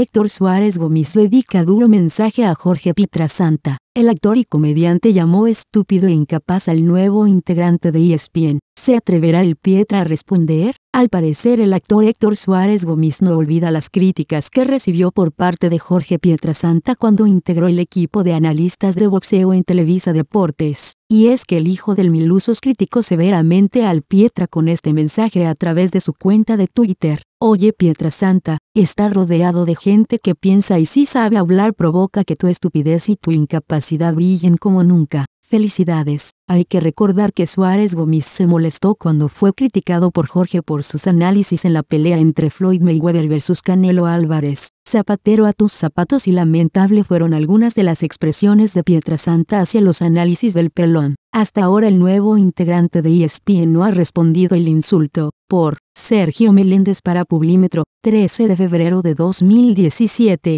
Héctor Suárez Gómez dedica duro mensaje a Jorge Pietrasanta. El actor y comediante llamó estúpido e incapaz al nuevo integrante de ESPN. ¿Se atreverá el Pietra a responder? Al parecer el actor Héctor Suárez Gómez no olvida las críticas que recibió por parte de Jorge Pietrasanta cuando integró el equipo de analistas de boxeo en Televisa Deportes. Y es que el hijo del Milusos criticó severamente al Pietra con este mensaje a través de su cuenta de Twitter. Oye Pietra Santa, estar rodeado de gente que piensa y sí sabe hablar provoca que tu estupidez y tu incapacidad brillen como nunca. Felicidades. Hay que recordar que Suárez Gómez se molestó cuando fue criticado por Jorge por sus análisis en la pelea entre Floyd Mayweather versus Canelo Álvarez. Zapatero a tus zapatos y lamentable fueron algunas de las expresiones de Pietra Santa hacia los análisis del pelón. Hasta ahora el nuevo integrante de ESPN no ha respondido el insulto, por Sergio Meléndez para Publímetro, 13 de febrero de 2017.